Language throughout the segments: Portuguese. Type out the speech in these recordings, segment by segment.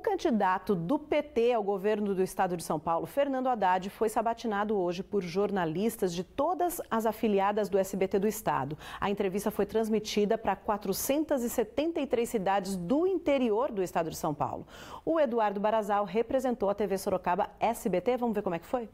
candidato do PT ao governo do estado de São Paulo, Fernando Haddad, foi sabatinado hoje por jornalistas de todas as afiliadas do SBT do estado. A entrevista foi transmitida para 473 cidades do interior do estado de São Paulo. O Eduardo Barazal representou a TV Sorocaba SBT. Vamos ver como é que foi?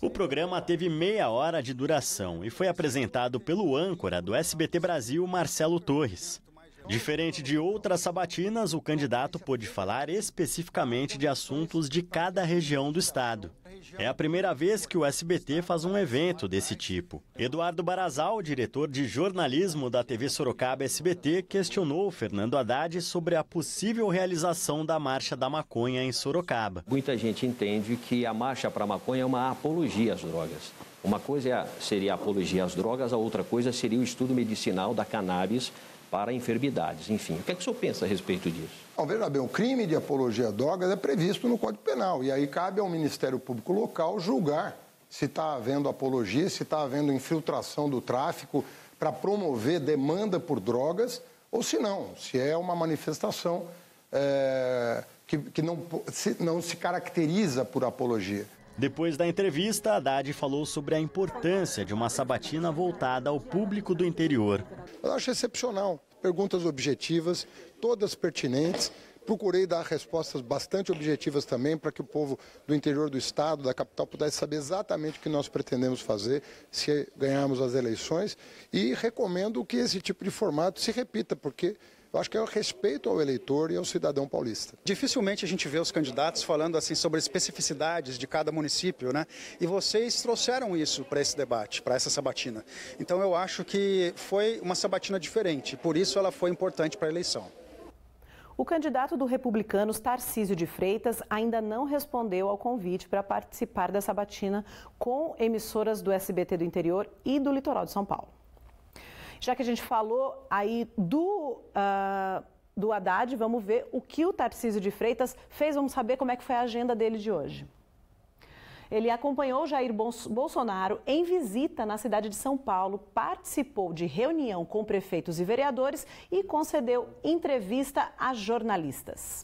O programa teve meia hora de duração e foi apresentado pelo âncora do SBT Brasil, Marcelo Torres. Diferente de outras sabatinas, o candidato pôde falar especificamente de assuntos de cada região do estado. É a primeira vez que o SBT faz um evento desse tipo. Eduardo Barazal, diretor de jornalismo da TV Sorocaba SBT, questionou Fernando Haddad sobre a possível realização da Marcha da Maconha em Sorocaba. Muita gente entende que a Marcha para a Maconha é uma apologia às drogas. Uma coisa é seria a apologia às drogas, a outra coisa seria o estudo medicinal da cannabis para enfermidades. Enfim, o que, é que o senhor pensa a respeito disso? Bom, veja bem, o crime de apologia a drogas é previsto no Código Penal e aí cabe ao Ministério Público Local julgar se está havendo apologia, se está havendo infiltração do tráfico para promover demanda por drogas ou se não, se é uma manifestação é, que, que não, se, não se caracteriza por apologia. Depois da entrevista, Haddad falou sobre a importância de uma sabatina voltada ao público do interior. Eu acho excepcional. Perguntas objetivas, todas pertinentes. Procurei dar respostas bastante objetivas também para que o povo do interior do estado, da capital, pudesse saber exatamente o que nós pretendemos fazer se ganharmos as eleições. E recomendo que esse tipo de formato se repita, porque eu acho que é o respeito ao eleitor e ao cidadão paulista. Dificilmente a gente vê os candidatos falando assim sobre especificidades de cada município, né? E vocês trouxeram isso para esse debate, para essa sabatina. Então eu acho que foi uma sabatina diferente, por isso ela foi importante para a eleição. O candidato do Republicanos, Tarcísio de Freitas, ainda não respondeu ao convite para participar da sabatina com emissoras do SBT do interior e do litoral de São Paulo. Já que a gente falou aí do. Uh, do Haddad, vamos ver o que o Tarcísio de Freitas fez, vamos saber como é que foi a agenda dele de hoje. Ele acompanhou Jair Bolsonaro em visita na cidade de São Paulo, participou de reunião com prefeitos e vereadores e concedeu entrevista a jornalistas.